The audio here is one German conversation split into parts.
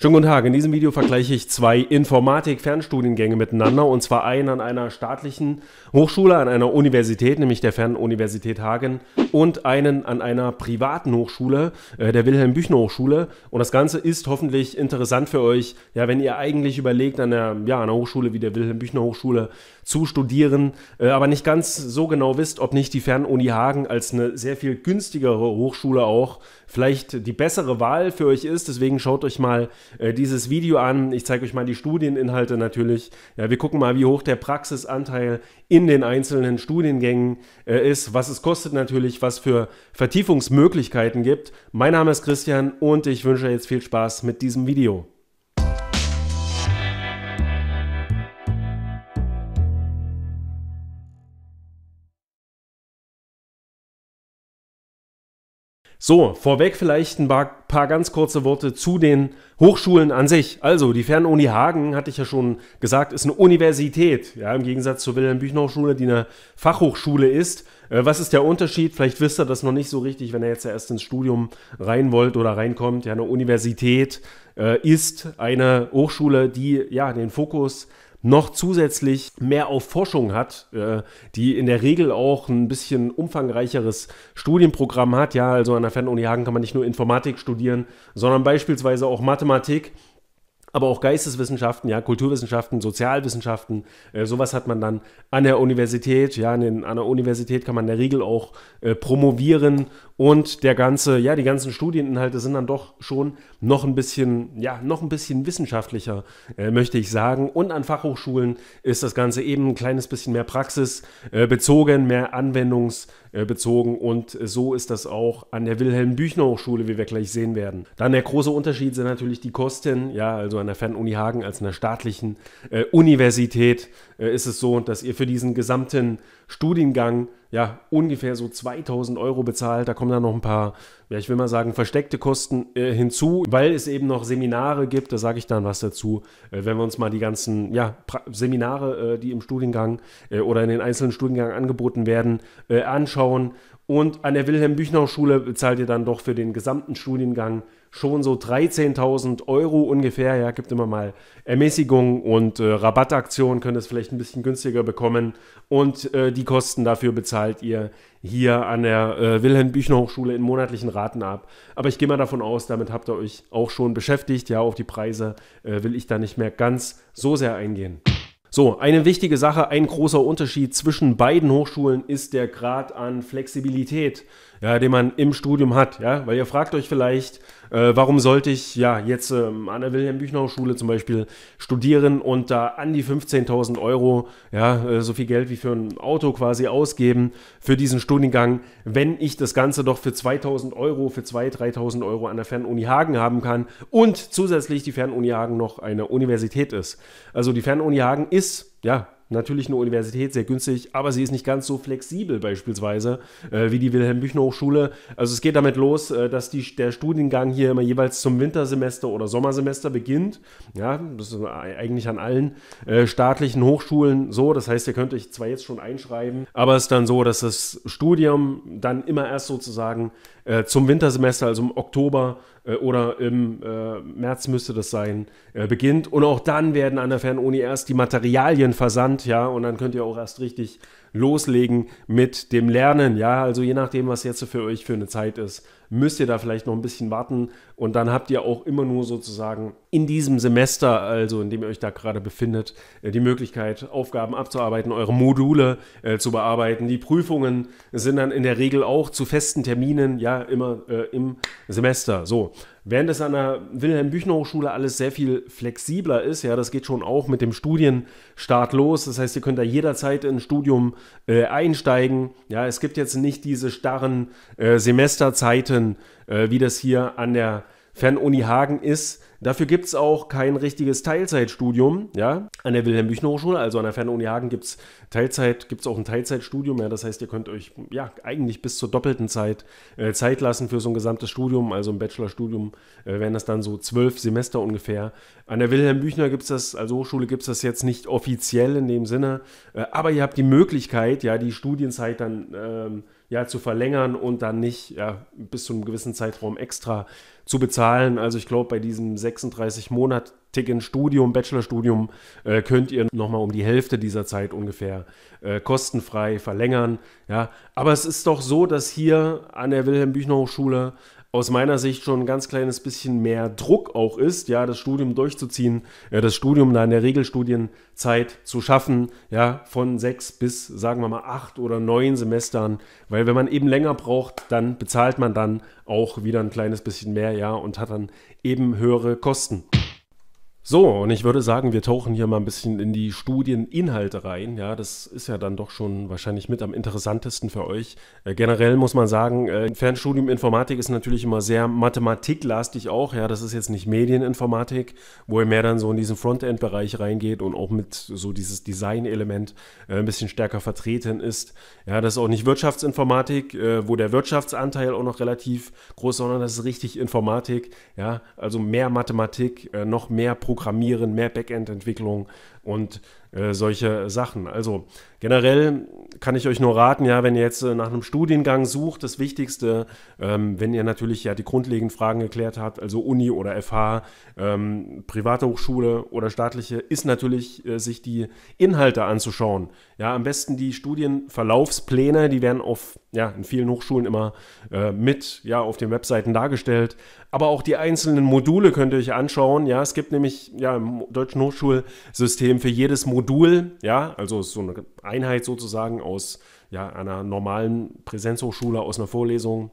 Schönen guten Tag. In diesem Video vergleiche ich zwei Informatik-Fernstudiengänge miteinander und zwar einen an einer staatlichen Hochschule, an einer Universität, nämlich der Fernuniversität Hagen und einen an einer privaten Hochschule, äh, der Wilhelm-Büchner-Hochschule. Und das Ganze ist hoffentlich interessant für euch, ja, wenn ihr eigentlich überlegt, an einer, ja, einer Hochschule wie der Wilhelm-Büchner-Hochschule zu studieren, äh, aber nicht ganz so genau wisst, ob nicht die Fernuni Hagen als eine sehr viel günstigere Hochschule auch vielleicht die bessere Wahl für euch ist. Deswegen schaut euch mal äh, dieses Video an. Ich zeige euch mal die Studieninhalte natürlich. Ja, wir gucken mal, wie hoch der Praxisanteil in den einzelnen Studiengängen äh, ist, was es kostet natürlich, was für Vertiefungsmöglichkeiten gibt. Mein Name ist Christian und ich wünsche jetzt viel Spaß mit diesem Video. So, vorweg vielleicht ein paar, paar ganz kurze Worte zu den Hochschulen an sich. Also, die Fernuni Hagen, hatte ich ja schon gesagt, ist eine Universität, ja, im Gegensatz zur Wilhelm-Büchner-Hochschule, die eine Fachhochschule ist. Äh, was ist der Unterschied? Vielleicht wisst ihr das noch nicht so richtig, wenn ihr jetzt ja erst ins Studium rein wollt oder reinkommt. Ja, eine Universität äh, ist eine Hochschule, die ja den Fokus äh, noch zusätzlich mehr auf Forschung hat, äh, die in der Regel auch ein bisschen umfangreicheres Studienprogramm hat. Ja, also an der Fernuni Hagen kann man nicht nur Informatik studieren, sondern beispielsweise auch Mathematik aber auch Geisteswissenschaften, ja, Kulturwissenschaften, Sozialwissenschaften, äh, sowas hat man dann an der Universität, ja, an, an der Universität kann man in der Regel auch äh, promovieren und der ganze, ja, die ganzen Studieninhalte sind dann doch schon noch ein bisschen, ja, noch ein bisschen wissenschaftlicher, äh, möchte ich sagen. Und an Fachhochschulen ist das Ganze eben ein kleines bisschen mehr praxisbezogen, äh, mehr anwendungs äh, bezogen und so ist das auch an der Wilhelm-Büchner-Hochschule, wie wir gleich sehen werden. Dann der große Unterschied sind natürlich die Kosten, ja, also an der Fernuni Hagen als einer staatlichen äh, Universität äh, ist es so, dass ihr für diesen gesamten Studiengang ja ungefähr so 2000 Euro bezahlt. Da kommen dann noch ein paar, ja, ich will mal sagen, versteckte Kosten äh, hinzu, weil es eben noch Seminare gibt. Da sage ich dann was dazu, äh, wenn wir uns mal die ganzen ja, Seminare, äh, die im Studiengang äh, oder in den einzelnen Studiengang angeboten werden, äh, anschauen. Und an der Wilhelm-Büchner-Schule bezahlt ihr dann doch für den gesamten Studiengang schon so 13.000 Euro ungefähr. Ja, gibt immer mal Ermäßigungen und äh, Rabattaktionen, könnt ihr es vielleicht ein bisschen günstiger bekommen. Und äh, die Kosten dafür bezahlt ihr hier an der äh, Wilhelm-Büchner-Hochschule in monatlichen Raten ab. Aber ich gehe mal davon aus, damit habt ihr euch auch schon beschäftigt. Ja, auf die Preise äh, will ich da nicht mehr ganz so sehr eingehen. So, eine wichtige Sache, ein großer Unterschied zwischen beiden Hochschulen ist der Grad an Flexibilität ja, den man im Studium hat, ja, weil ihr fragt euch vielleicht, äh, warum sollte ich ja jetzt ähm, an der wilhelm Büchner schule zum Beispiel studieren und da an die 15.000 Euro, ja, äh, so viel Geld wie für ein Auto quasi ausgeben für diesen Studiengang, wenn ich das Ganze doch für 2.000 Euro, für 2.000, 3.000 Euro an der Fernuni Hagen haben kann und zusätzlich die Fernuni Hagen noch eine Universität ist. Also die Fernuni Hagen ist, ja, natürlich eine Universität sehr günstig, aber sie ist nicht ganz so flexibel beispielsweise äh, wie die Wilhelm-Büchner-Hochschule. Also es geht damit los, äh, dass die, der Studiengang hier immer jeweils zum Wintersemester oder Sommersemester beginnt. Ja, das ist eigentlich an allen äh, staatlichen Hochschulen so. Das heißt, ihr könnt euch zwar jetzt schon einschreiben, aber es ist dann so, dass das Studium dann immer erst sozusagen äh, zum Wintersemester, also im Oktober äh, oder im äh, März müsste das sein, äh, beginnt. Und auch dann werden an der Fernuni erst die Materialien versandt, ja, und dann könnt ihr auch erst richtig loslegen mit dem Lernen, ja. Also je nachdem, was jetzt für euch für eine Zeit ist, müsst ihr da vielleicht noch ein bisschen warten und dann habt ihr auch immer nur sozusagen in diesem Semester, also in dem ihr euch da gerade befindet, äh, die Möglichkeit, Aufgaben abzuarbeiten, eure Module äh, zu bearbeiten. Die Prüfungen sind dann in der Regel auch zu festen Terminen, ja, immer äh, im Semester. So, Während es an der Wilhelm-Büchner-Hochschule alles sehr viel flexibler ist, ja, das geht schon auch mit dem Studienstart los. Das heißt, ihr könnt da jederzeit in Studium äh, einsteigen. Ja, es gibt jetzt nicht diese starren äh, Semesterzeiten, äh, wie das hier an der Fernuni Hagen ist. Dafür gibt es auch kein richtiges Teilzeitstudium, ja, an der Wilhelm-Büchner-Hochschule, also an der Fernuni Hagen gibt es Teilzeit, gibt es auch ein Teilzeitstudium, ja, das heißt, ihr könnt euch, ja, eigentlich bis zur doppelten Zeit äh, Zeit lassen für so ein gesamtes Studium, also im Bachelorstudium äh, wären das dann so zwölf Semester ungefähr. An der Wilhelm-Büchner gibt es das, also Hochschule gibt es das jetzt nicht offiziell in dem Sinne, äh, aber ihr habt die Möglichkeit, ja, die Studienzeit dann, ähm, ja, zu verlängern und dann nicht, ja, bis zu einem gewissen Zeitraum extra zu bezahlen. Also ich glaube, bei diesem 36-monatigen Studium, Bachelorstudium, äh, könnt ihr nochmal um die Hälfte dieser Zeit ungefähr äh, kostenfrei verlängern. Ja, aber es ist doch so, dass hier an der Wilhelm-Büchner-Hochschule aus meiner Sicht schon ein ganz kleines bisschen mehr Druck auch ist, ja, das Studium durchzuziehen, ja, das Studium da in der Regelstudienzeit zu schaffen, ja, von sechs bis, sagen wir mal, acht oder neun Semestern, weil wenn man eben länger braucht, dann bezahlt man dann auch wieder ein kleines bisschen mehr, ja, und hat dann eben höhere Kosten. So, und ich würde sagen, wir tauchen hier mal ein bisschen in die Studieninhalte rein. Ja, das ist ja dann doch schon wahrscheinlich mit am interessantesten für euch. Äh, generell muss man sagen, äh, Fernstudium Informatik ist natürlich immer sehr mathematiklastig auch. Ja, das ist jetzt nicht Medieninformatik, wo ihr mehr dann so in diesen Frontend-Bereich reingeht und auch mit so dieses Design-Element äh, ein bisschen stärker vertreten ist. Ja, das ist auch nicht Wirtschaftsinformatik, äh, wo der Wirtschaftsanteil auch noch relativ groß, ist, sondern das ist richtig Informatik. Ja, also mehr Mathematik, äh, noch mehr Programmierung. Programmieren, mehr Backend-Entwicklung, und äh, solche Sachen. Also generell kann ich euch nur raten, ja, wenn ihr jetzt äh, nach einem Studiengang sucht, das Wichtigste, ähm, wenn ihr natürlich ja die grundlegenden Fragen geklärt habt, also Uni oder FH, ähm, private Hochschule oder staatliche, ist natürlich äh, sich die Inhalte anzuschauen. Ja, am besten die Studienverlaufspläne, die werden auf ja in vielen Hochschulen immer äh, mit ja auf den Webseiten dargestellt, aber auch die einzelnen Module könnt ihr euch anschauen. Ja, es gibt nämlich ja im deutschen Hochschulsystem eben für jedes Modul, ja, also so eine Einheit sozusagen aus ja, einer normalen Präsenzhochschule, aus einer Vorlesung,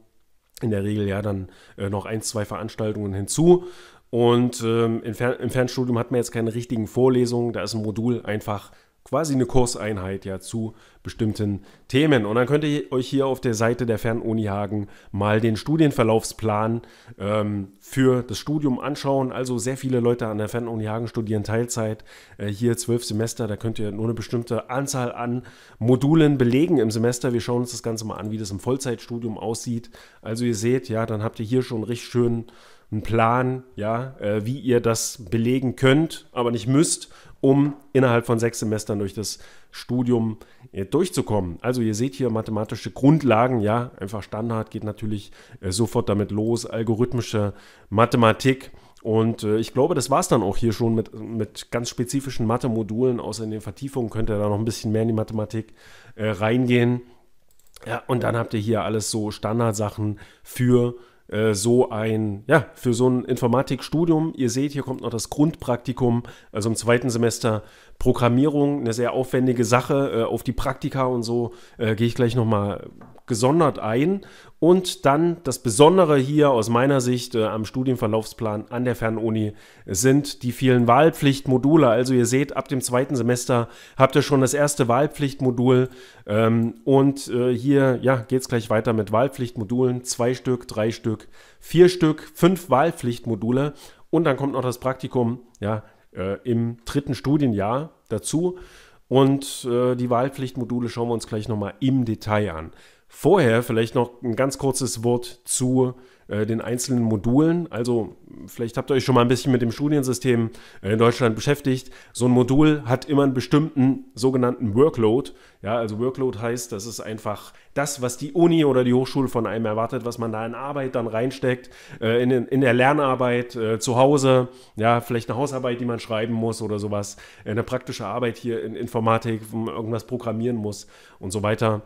in der Regel ja dann äh, noch ein, zwei Veranstaltungen hinzu. Und ähm, im, Fern im Fernstudium hat man jetzt keine richtigen Vorlesungen, da ist ein Modul einfach quasi eine Kurseinheit ja zu bestimmten Themen. Und dann könnt ihr euch hier auf der Seite der Fernuni Hagen mal den Studienverlaufsplan ähm, für das Studium anschauen. Also sehr viele Leute an der Fernuni Hagen studieren Teilzeit, äh, hier zwölf Semester. Da könnt ihr nur eine bestimmte Anzahl an Modulen belegen im Semester. Wir schauen uns das Ganze mal an, wie das im Vollzeitstudium aussieht. Also ihr seht, ja, dann habt ihr hier schon richtig schön einen Plan, ja, äh, wie ihr das belegen könnt, aber nicht müsst um innerhalb von sechs Semestern durch das Studium äh, durchzukommen. Also ihr seht hier mathematische Grundlagen, ja, einfach Standard geht natürlich äh, sofort damit los, algorithmische Mathematik. Und äh, ich glaube, das war es dann auch hier schon mit, mit ganz spezifischen Mathe-Modulen. Außer in den Vertiefungen könnt ihr da noch ein bisschen mehr in die Mathematik äh, reingehen. Ja, und dann habt ihr hier alles so Standardsachen für äh, so ein, ja, für so ein Informatikstudium. Ihr seht, hier kommt noch das Grundpraktikum, also im zweiten Semester Programmierung, eine sehr aufwendige Sache. Äh, auf die Praktika und so äh, gehe ich gleich nochmal gesondert ein. Und dann das Besondere hier aus meiner Sicht äh, am Studienverlaufsplan an der Fernuni sind die vielen Wahlpflichtmodule. Also ihr seht, ab dem zweiten Semester habt ihr schon das erste Wahlpflichtmodul. Ähm, und äh, hier ja, geht es gleich weiter mit Wahlpflichtmodulen. Zwei Stück, drei Stück, vier Stück, fünf Wahlpflichtmodule. Und dann kommt noch das Praktikum ja, äh, im dritten Studienjahr dazu. Und äh, die Wahlpflichtmodule schauen wir uns gleich nochmal im Detail an. Vorher vielleicht noch ein ganz kurzes Wort zu äh, den einzelnen Modulen. Also vielleicht habt ihr euch schon mal ein bisschen mit dem Studiensystem äh, in Deutschland beschäftigt. So ein Modul hat immer einen bestimmten sogenannten Workload. Ja, also Workload heißt, das ist einfach das, was die Uni oder die Hochschule von einem erwartet, was man da in Arbeit dann reinsteckt, äh, in, in der Lernarbeit äh, zu Hause, ja, vielleicht eine Hausarbeit, die man schreiben muss oder sowas, äh, eine praktische Arbeit hier in Informatik, wo man irgendwas programmieren muss und so weiter.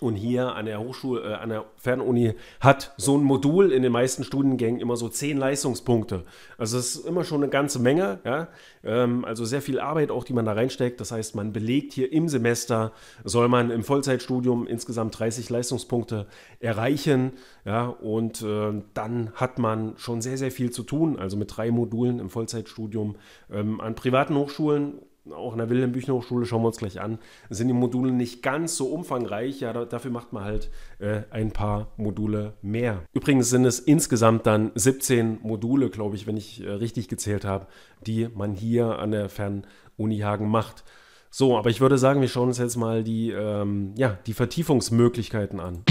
Und hier an der Hochschule, äh, an der Fernuni hat so ein Modul in den meisten Studiengängen immer so zehn Leistungspunkte. Also es ist immer schon eine ganze Menge, ja? ähm, also sehr viel Arbeit auch, die man da reinsteckt. Das heißt, man belegt hier im Semester, soll man im Vollzeitstudium insgesamt 30 Leistungspunkte erreichen, ja, und äh, dann hat man schon sehr, sehr viel zu tun. Also mit drei Modulen im Vollzeitstudium ähm, an privaten Hochschulen auch in der Wilhelm Büchner Hochschule, schauen wir uns gleich an, sind die Module nicht ganz so umfangreich. Ja, dafür macht man halt äh, ein paar Module mehr. Übrigens sind es insgesamt dann 17 Module, glaube ich, wenn ich äh, richtig gezählt habe, die man hier an der Fernuni Hagen macht. So, aber ich würde sagen, wir schauen uns jetzt mal die, ähm, ja, die Vertiefungsmöglichkeiten an.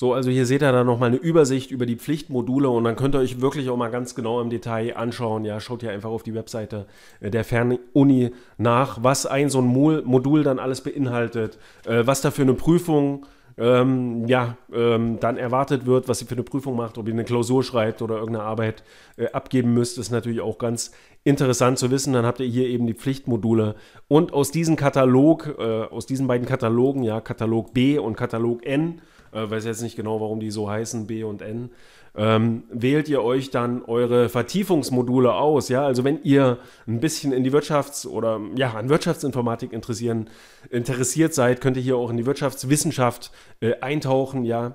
So, also hier seht ihr dann nochmal eine Übersicht über die Pflichtmodule und dann könnt ihr euch wirklich auch mal ganz genau im Detail anschauen. Ja, schaut hier einfach auf die Webseite äh, der Fernuni nach, was ein so ein Modul dann alles beinhaltet, äh, was da für eine Prüfung ähm, ja, ähm, dann erwartet wird, was sie für eine Prüfung macht, ob ihr eine Klausur schreibt oder irgendeine Arbeit äh, abgeben müsst, ist natürlich auch ganz interessant zu wissen. Dann habt ihr hier eben die Pflichtmodule. Und aus diesem Katalog, äh, aus diesen beiden Katalogen, ja, Katalog B und Katalog N, äh, weiß jetzt nicht genau, warum die so heißen, B und N, ähm, wählt ihr euch dann eure Vertiefungsmodule aus. Ja? Also wenn ihr ein bisschen in die Wirtschafts- oder ja, an Wirtschaftsinformatik interessieren, interessiert seid, könnt ihr hier auch in die Wirtschaftswissenschaft äh, eintauchen, ja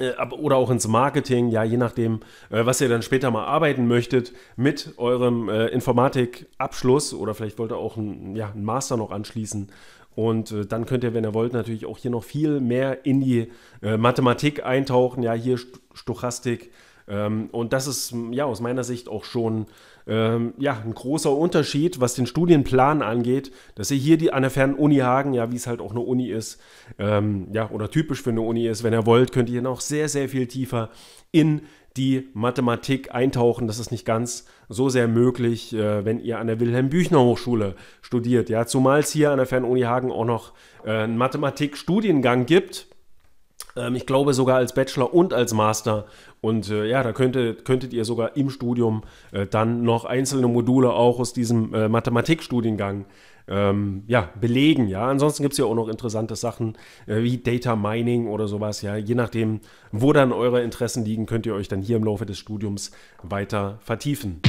äh, oder auch ins Marketing, ja, je nachdem, äh, was ihr dann später mal arbeiten möchtet, mit eurem äh, Informatikabschluss oder vielleicht wollt ihr auch einen, ja, einen Master noch anschließen und äh, dann könnt ihr, wenn ihr wollt, natürlich auch hier noch viel mehr in die äh, Mathematik eintauchen. Ja, hier Stochastik. Ähm, und das ist ja aus meiner Sicht auch schon ähm, ja, ein großer Unterschied, was den Studienplan angeht, dass ihr hier die, an der Fernuni Hagen, ja, wie es halt auch eine Uni ist, ähm, ja, oder typisch für eine Uni ist, wenn ihr wollt, könnt ihr noch sehr, sehr viel tiefer in die Mathematik eintauchen. Das ist nicht ganz so sehr möglich, äh, wenn ihr an der Wilhelm-Büchner-Hochschule studiert. Ja, zumal es hier an der Fernuni Hagen auch noch äh, einen Mathematikstudiengang studiengang gibt. Ähm, ich glaube sogar als Bachelor und als Master. Und äh, ja, da könntet, könntet ihr sogar im Studium dann noch einzelne Module auch aus diesem Mathematikstudiengang ähm, ja, belegen. Ja, ansonsten gibt es ja auch noch interessante Sachen äh, wie Data Mining oder sowas. Ja, je nachdem, wo dann eure Interessen liegen, könnt ihr euch dann hier im Laufe des Studiums weiter vertiefen.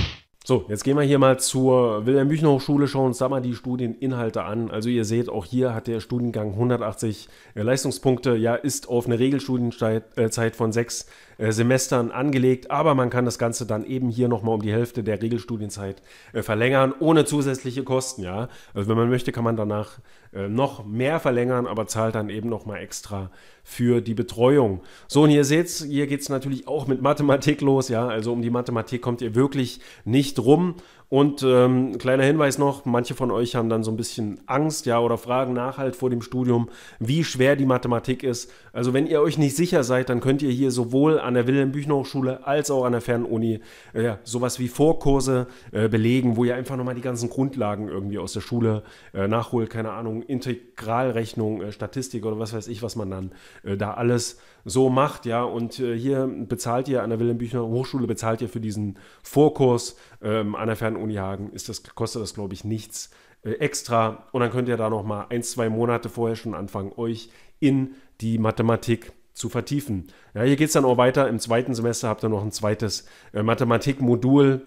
So, jetzt gehen wir hier mal zur Wilhelm Büchner Hochschule, schauen uns da mal die Studieninhalte an. Also ihr seht, auch hier hat der Studiengang 180 äh, Leistungspunkte, ja, ist auf eine Regelstudienzeit äh, von sechs äh, Semestern angelegt, aber man kann das Ganze dann eben hier nochmal um die Hälfte der Regelstudienzeit verlängern, ohne zusätzliche Kosten, ja. Also wenn man möchte, kann man danach äh, noch mehr verlängern, aber zahlt dann eben noch mal extra für die Betreuung. So, und ihr seht, hier geht es natürlich auch mit Mathematik los, ja, also um die Mathematik kommt ihr wirklich nicht rum. Und ähm, kleiner Hinweis noch, manche von euch haben dann so ein bisschen Angst, ja, oder fragen nach halt vor dem Studium, wie schwer die Mathematik ist. Also wenn ihr euch nicht sicher seid, dann könnt ihr hier sowohl an der Wilhelm-Büchner-Hochschule als auch an der Fernuni äh, sowas wie Vorkurse äh, belegen, wo ihr einfach nochmal die ganzen Grundlagen irgendwie aus der Schule äh, nachholt, keine Ahnung, Integralrechnung, äh, Statistik oder was weiß ich, was man dann äh, da alles so macht, ja, und äh, hier bezahlt ihr an der Wilhelm Büchner Hochschule, bezahlt ihr für diesen Vorkurs ähm, an der Fernuni Hagen, ist das, kostet das, glaube ich, nichts äh, extra. Und dann könnt ihr da nochmal ein, zwei Monate vorher schon anfangen, euch in die Mathematik zu vertiefen. Ja, hier geht es dann auch weiter. Im zweiten Semester habt ihr noch ein zweites äh, Mathematikmodul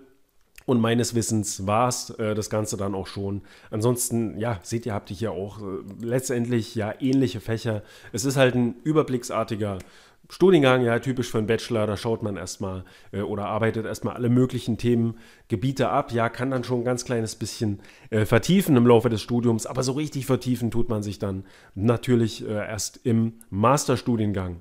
und meines Wissens war es äh, das Ganze dann auch schon. Ansonsten, ja, seht ihr, habt ihr hier auch äh, letztendlich ja ähnliche Fächer. Es ist halt ein überblicksartiger Studiengang, ja, typisch für einen Bachelor. Da schaut man erstmal äh, oder arbeitet erstmal alle möglichen Themengebiete ab. Ja, kann dann schon ein ganz kleines bisschen äh, vertiefen im Laufe des Studiums. Aber so richtig vertiefen tut man sich dann natürlich äh, erst im Masterstudiengang.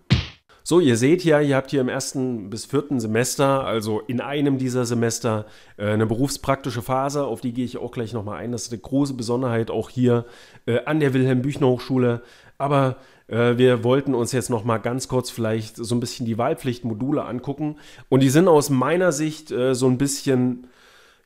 So, ihr seht ja, ihr habt hier im ersten bis vierten Semester, also in einem dieser Semester, äh, eine berufspraktische Phase, auf die gehe ich auch gleich nochmal ein. Das ist eine große Besonderheit auch hier äh, an der Wilhelm-Büchner-Hochschule. Aber äh, wir wollten uns jetzt noch mal ganz kurz vielleicht so ein bisschen die Wahlpflichtmodule angucken und die sind aus meiner Sicht so ein bisschen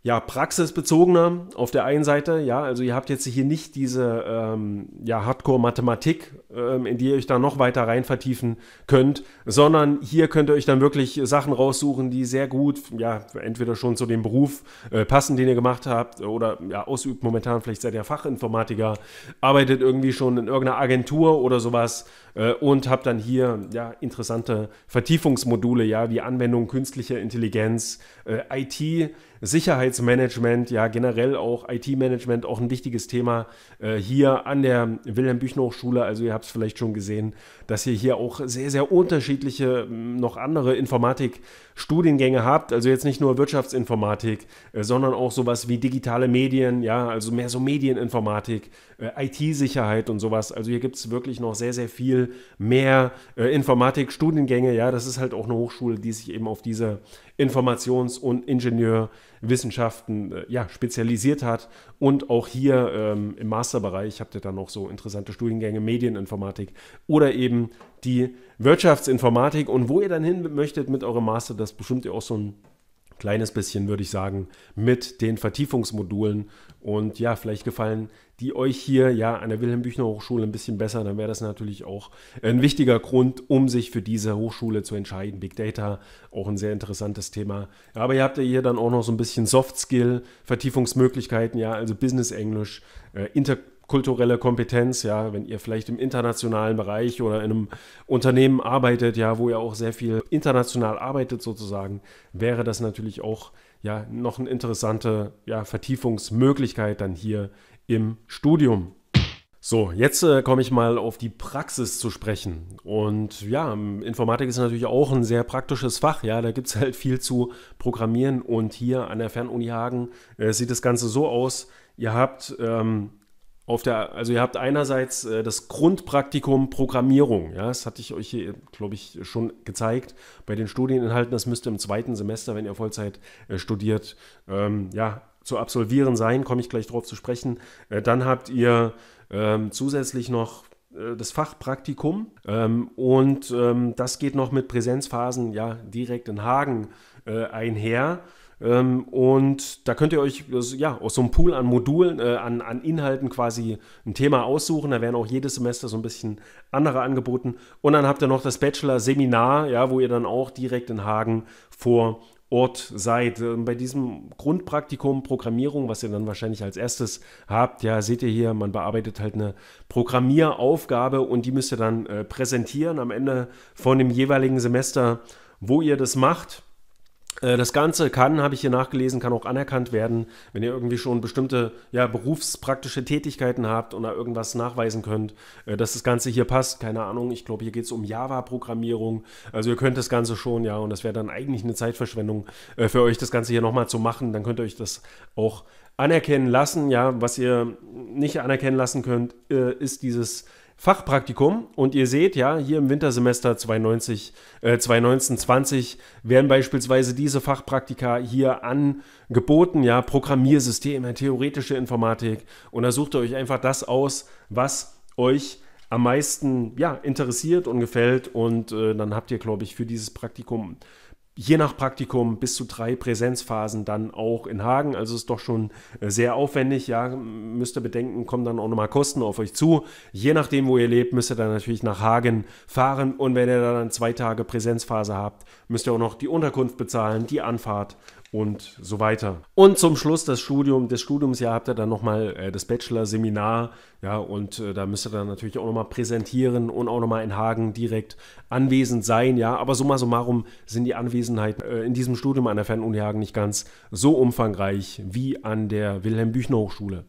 ja, praxisbezogener auf der einen Seite, ja, also ihr habt jetzt hier nicht diese ähm, ja, Hardcore-Mathematik, ähm, in die ihr euch da noch weiter rein vertiefen könnt, sondern hier könnt ihr euch dann wirklich Sachen raussuchen, die sehr gut, ja, entweder schon zu dem Beruf äh, passen, den ihr gemacht habt oder ja, ausübt momentan, vielleicht seid ihr Fachinformatiker, arbeitet irgendwie schon in irgendeiner Agentur oder sowas äh, und habe dann hier ja, interessante Vertiefungsmodule, ja, wie Anwendung künstlicher Intelligenz, äh, IT, Sicherheitsmanagement, ja, generell auch IT-Management, auch ein wichtiges Thema äh, hier an der Wilhelm-Büchner-Hochschule. Also ihr habt es vielleicht schon gesehen, dass ihr hier auch sehr, sehr unterschiedliche, hm, noch andere Informatik-Studiengänge habt. Also jetzt nicht nur Wirtschaftsinformatik, äh, sondern auch sowas wie digitale Medien, ja, also mehr so Medieninformatik, äh, IT-Sicherheit und sowas. Also hier gibt es wirklich noch sehr, sehr viel mehr äh, Informatik-Studiengänge. Ja, das ist halt auch eine Hochschule, die sich eben auf diese Informations- und Ingenieurwissenschaften äh, ja, spezialisiert hat. Und auch hier ähm, im Masterbereich habt ihr dann noch so interessante Studiengänge Medieninformatik oder eben die Wirtschaftsinformatik. Und wo ihr dann hin möchtet mit eurem Master, das bestimmt ihr auch so ein kleines bisschen, würde ich sagen, mit den Vertiefungsmodulen. Und ja, vielleicht gefallen die euch hier ja an der Wilhelm Büchner Hochschule ein bisschen besser, dann wäre das natürlich auch ein wichtiger Grund, um sich für diese Hochschule zu entscheiden. Big Data, auch ein sehr interessantes Thema. Aber ihr habt ja hier dann auch noch so ein bisschen Soft Skill, Vertiefungsmöglichkeiten, ja, also Business Englisch, äh, Inter kulturelle Kompetenz, ja, wenn ihr vielleicht im internationalen Bereich oder in einem Unternehmen arbeitet, ja, wo ihr auch sehr viel international arbeitet sozusagen, wäre das natürlich auch ja noch eine interessante ja, Vertiefungsmöglichkeit dann hier im Studium. So, jetzt äh, komme ich mal auf die Praxis zu sprechen. Und ja, Informatik ist natürlich auch ein sehr praktisches Fach. Ja, da gibt es halt viel zu programmieren. Und hier an der Fernuni Hagen äh, sieht das Ganze so aus. Ihr habt ähm, auf der, also ihr habt einerseits äh, das Grundpraktikum Programmierung, ja, das hatte ich euch hier, glaube ich, schon gezeigt bei den Studieninhalten. Das müsste im zweiten Semester, wenn ihr Vollzeit äh, studiert, ähm, ja, zu absolvieren sein, komme ich gleich darauf zu sprechen. Äh, dann habt ihr ähm, zusätzlich noch äh, das Fachpraktikum ähm, und ähm, das geht noch mit Präsenzphasen ja direkt in Hagen äh, einher. Ähm, und da könnt ihr euch ja, aus so einem Pool an Modulen, äh, an, an Inhalten quasi ein Thema aussuchen. Da werden auch jedes Semester so ein bisschen andere angeboten. Und dann habt ihr noch das Bachelor-Seminar, ja, wo ihr dann auch direkt in Hagen vor Ort seid. Ähm, bei diesem Grundpraktikum Programmierung, was ihr dann wahrscheinlich als erstes habt, ja, seht ihr hier, man bearbeitet halt eine Programmieraufgabe und die müsst ihr dann äh, präsentieren am Ende von dem jeweiligen Semester, wo ihr das macht. Äh, das Ganze kann, habe ich hier nachgelesen, kann auch anerkannt werden, wenn ihr irgendwie schon bestimmte ja, berufspraktische Tätigkeiten habt und da irgendwas nachweisen könnt, äh, dass das Ganze hier passt. Keine Ahnung, ich glaube, hier geht es um Java-Programmierung. Also ihr könnt das Ganze schon, ja, und das wäre dann eigentlich eine Zeitverschwendung äh, für euch, das Ganze hier nochmal zu machen. Dann könnt ihr euch das auch anerkennen lassen. Ja, was ihr nicht anerkennen lassen könnt, ist dieses Fachpraktikum und ihr seht ja, hier im Wintersemester 2090, äh, 2019, 20 werden beispielsweise diese Fachpraktika hier angeboten, ja, Programmiersysteme, theoretische Informatik und da sucht ihr euch einfach das aus, was euch am meisten ja, interessiert und gefällt und äh, dann habt ihr, glaube ich, für dieses Praktikum je nach Praktikum bis zu drei Präsenzphasen dann auch in Hagen. Also ist doch schon äh, sehr aufwendig. Ja, müsst ihr bedenken, kommen dann auch nochmal Kosten auf euch zu. Je nachdem, wo ihr lebt, müsst ihr dann natürlich nach Hagen fahren. Und wenn ihr dann zwei Tage Präsenzphase habt, müsst ihr auch noch die Unterkunft bezahlen, die Anfahrt und so weiter. Und zum Schluss das Studium, des Studiums, ja, habt ihr dann nochmal äh, das Bachelor-Seminar, ja, und äh, da müsst ihr dann natürlich auch nochmal präsentieren und auch nochmal in Hagen direkt anwesend sein, ja, aber summa summarum sind die Anwesenheiten äh, in diesem Studium an der Fernuni Hagen nicht ganz so umfangreich wie an der Wilhelm-Büchner-Hochschule.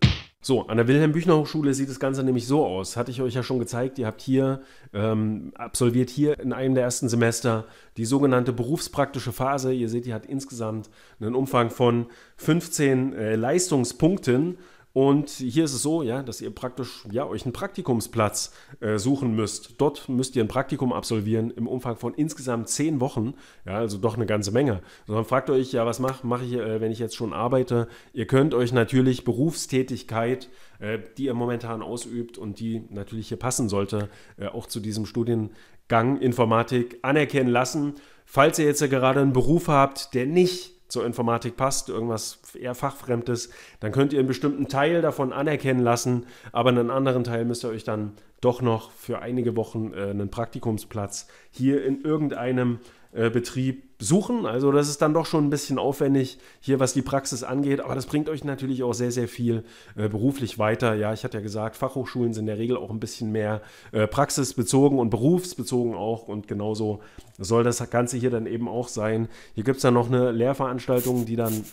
So, an der Wilhelm-Büchner-Hochschule sieht das Ganze nämlich so aus. Hatte ich euch ja schon gezeigt. Ihr habt hier, ähm, absolviert hier in einem der ersten Semester die sogenannte berufspraktische Phase. Ihr seht, die hat insgesamt einen Umfang von 15 äh, Leistungspunkten. Und hier ist es so, ja, dass ihr praktisch ja, euch einen Praktikumsplatz äh, suchen müsst. Dort müsst ihr ein Praktikum absolvieren im Umfang von insgesamt zehn Wochen, ja, also doch eine ganze Menge. Sondern fragt euch, ja, was mache mach ich, äh, wenn ich jetzt schon arbeite? Ihr könnt euch natürlich Berufstätigkeit, äh, die ihr momentan ausübt und die natürlich hier passen sollte, äh, auch zu diesem Studiengang Informatik anerkennen lassen. Falls ihr jetzt ja gerade einen Beruf habt, der nicht zur Informatik passt, irgendwas eher fachfremdes, dann könnt ihr einen bestimmten Teil davon anerkennen lassen, aber einen anderen Teil müsst ihr euch dann doch noch für einige Wochen äh, einen Praktikumsplatz hier in irgendeinem äh, Betrieb suchen. Also das ist dann doch schon ein bisschen aufwendig hier, was die Praxis angeht. Aber das bringt euch natürlich auch sehr, sehr viel äh, beruflich weiter. Ja, ich hatte ja gesagt, Fachhochschulen sind in der Regel auch ein bisschen mehr äh, praxisbezogen und berufsbezogen auch. Und genauso soll das Ganze hier dann eben auch sein. Hier gibt es dann noch eine Lehrveranstaltung, die dann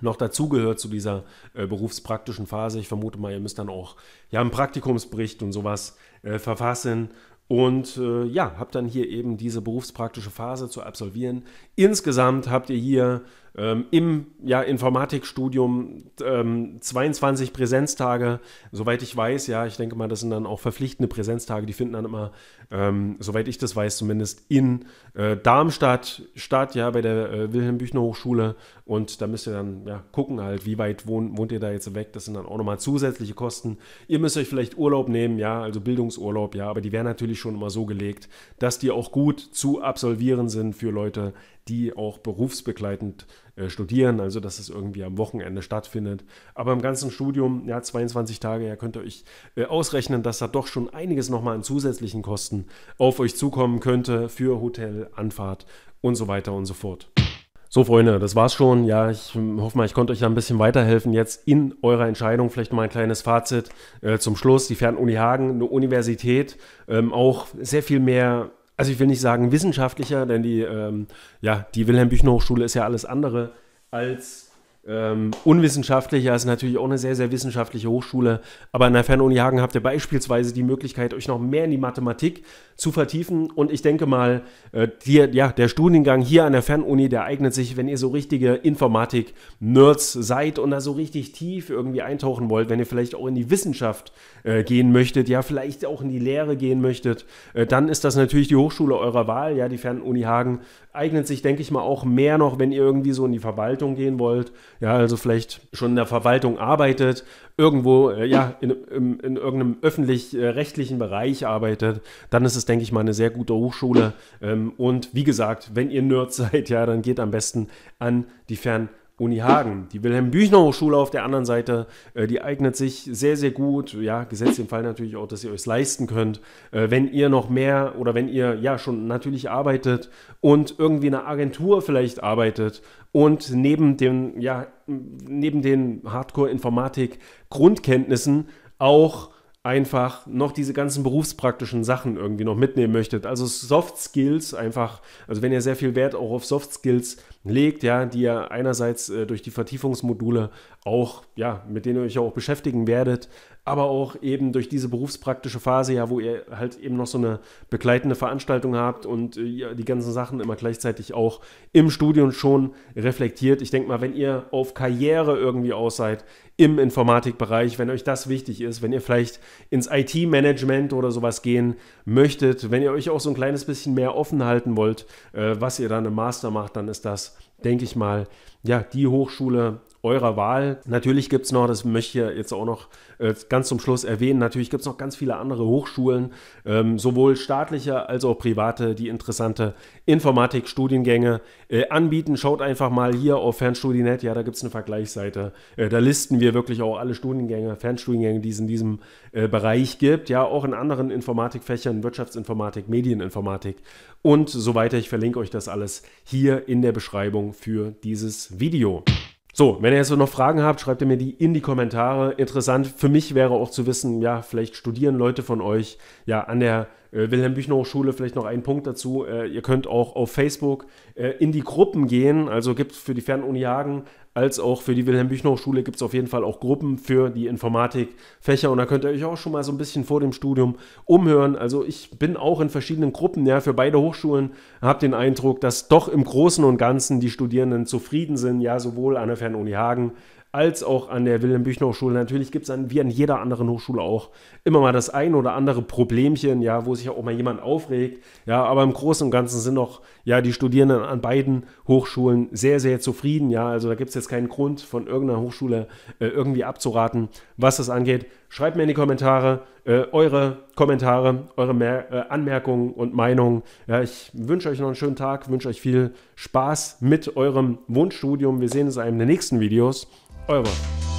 noch dazugehört zu dieser äh, berufspraktischen Phase. Ich vermute mal, ihr müsst dann auch ja einen Praktikumsbericht und sowas äh, verfassen und äh, ja, habt dann hier eben diese berufspraktische Phase zu absolvieren. Insgesamt habt ihr hier ähm, im ja, Informatikstudium ähm, 22 Präsenztage, soweit ich weiß, ja, ich denke mal, das sind dann auch verpflichtende Präsenztage, die finden dann immer, ähm, soweit ich das weiß, zumindest in äh, Darmstadt statt, ja, bei der äh, Wilhelm-Büchner-Hochschule und da müsst ihr dann ja, gucken halt, wie weit wohnt, wohnt ihr da jetzt weg, das sind dann auch nochmal zusätzliche Kosten. Ihr müsst euch vielleicht Urlaub nehmen, ja, also Bildungsurlaub, ja, aber die werden natürlich schon immer so gelegt, dass die auch gut zu absolvieren sind für Leute, die auch berufsbegleitend äh, studieren, also dass es irgendwie am Wochenende stattfindet. Aber im ganzen Studium, ja, 22 Tage, ja, könnt ihr euch äh, ausrechnen, dass da doch schon einiges nochmal an zusätzlichen Kosten auf euch zukommen könnte für Hotel, Anfahrt und so weiter und so fort. So, Freunde, das war's schon. Ja, ich hm, hoffe mal, ich konnte euch da ein bisschen weiterhelfen jetzt in eurer Entscheidung. Vielleicht mal ein kleines Fazit äh, zum Schluss. Die Fernuni Hagen, eine Universität, ähm, auch sehr viel mehr also ich will nicht sagen wissenschaftlicher, denn die, ähm, ja, die Wilhelm-Büchner-Hochschule ist ja alles andere als ähm, ja, ist natürlich auch eine sehr, sehr wissenschaftliche Hochschule. Aber an der Fernuni Hagen habt ihr beispielsweise die Möglichkeit, euch noch mehr in die Mathematik zu vertiefen. Und ich denke mal, äh, die, ja, der Studiengang hier an der Fernuni, der eignet sich, wenn ihr so richtige Informatik-Nerds seid und da so richtig tief irgendwie eintauchen wollt, wenn ihr vielleicht auch in die Wissenschaft äh, gehen möchtet, ja, vielleicht auch in die Lehre gehen möchtet, äh, dann ist das natürlich die Hochschule eurer Wahl. Ja, die Fernuni Hagen eignet sich, denke ich mal, auch mehr noch, wenn ihr irgendwie so in die Verwaltung gehen wollt. Ja, also vielleicht schon in der Verwaltung arbeitet, irgendwo, äh, ja, in, in, in irgendeinem öffentlich-rechtlichen äh, Bereich arbeitet, dann ist es, denke ich mal, eine sehr gute Hochschule. Ähm, und wie gesagt, wenn ihr Nerd seid, ja, dann geht am besten an die Fern- Uni Hagen. Die Wilhelm-Büchner-Hochschule auf der anderen Seite, äh, die eignet sich sehr, sehr gut. Ja, gesetzt im Fall natürlich auch, dass ihr euch leisten könnt. Äh, wenn ihr noch mehr oder wenn ihr ja schon natürlich arbeitet und irgendwie eine Agentur vielleicht arbeitet und neben den, ja, neben den Hardcore-Informatik-Grundkenntnissen auch einfach noch diese ganzen berufspraktischen Sachen irgendwie noch mitnehmen möchtet. Also Soft Skills einfach, also wenn ihr sehr viel Wert auch auf Soft Skills legt, ja, die ihr einerseits äh, durch die Vertiefungsmodule auch, ja, mit denen ihr euch auch beschäftigen werdet, aber auch eben durch diese berufspraktische Phase, ja, wo ihr halt eben noch so eine begleitende Veranstaltung habt und äh, die ganzen Sachen immer gleichzeitig auch im Studium schon reflektiert. Ich denke mal, wenn ihr auf Karriere irgendwie aus seid im Informatikbereich, wenn euch das wichtig ist, wenn ihr vielleicht ins IT-Management oder sowas gehen möchtet, wenn ihr euch auch so ein kleines bisschen mehr offen halten wollt, äh, was ihr dann im Master macht, dann ist das denke ich mal, ja, die Hochschule eurer Wahl. Natürlich gibt es noch, das möchte ich jetzt auch noch äh, ganz zum Schluss erwähnen, natürlich gibt es noch ganz viele andere Hochschulen, ähm, sowohl staatliche als auch private, die interessante Informatikstudiengänge äh, anbieten. Schaut einfach mal hier auf Fernstudienet, ja, da gibt es eine Vergleichsseite. Äh, da listen wir wirklich auch alle Studiengänge, Fernstudiengänge, die es in diesem äh, Bereich gibt, ja, auch in anderen Informatikfächern, Wirtschaftsinformatik, Medieninformatik und so weiter. Ich verlinke euch das alles hier in der Beschreibung für dieses Video. So, wenn ihr jetzt noch Fragen habt, schreibt ihr mir die in die Kommentare. Interessant für mich wäre auch zu wissen, ja, vielleicht studieren Leute von euch ja an der äh, Wilhelm Büchner Hochschule, vielleicht noch einen Punkt dazu. Äh, ihr könnt auch auf Facebook äh, in die Gruppen gehen. Also gibt es für die Fernuni Hagen als auch für die Wilhelm Büchner Hochschule gibt es auf jeden Fall auch Gruppen für die Informatikfächer und da könnt ihr euch auch schon mal so ein bisschen vor dem Studium umhören. Also ich bin auch in verschiedenen Gruppen, ja, für beide Hochschulen habe den Eindruck, dass doch im Großen und Ganzen die Studierenden zufrieden sind, ja, sowohl an der Fernuni Hagen als auch an der Wilhelm-Büchner-Hochschule. Natürlich gibt es an, wie an jeder anderen Hochschule auch immer mal das ein oder andere Problemchen, ja, wo sich auch mal jemand aufregt. Ja, aber im Großen und Ganzen sind auch ja, die Studierenden an beiden Hochschulen sehr, sehr zufrieden. Ja, also da gibt es jetzt keinen Grund, von irgendeiner Hochschule äh, irgendwie abzuraten, was das angeht. Schreibt mir in die Kommentare äh, eure Kommentare, eure Mer äh, Anmerkungen und Meinungen. Ja, ich wünsche euch noch einen schönen Tag, wünsche euch viel Spaß mit eurem Wunschstudium. Wir sehen uns in einem der nächsten Videos. Euer.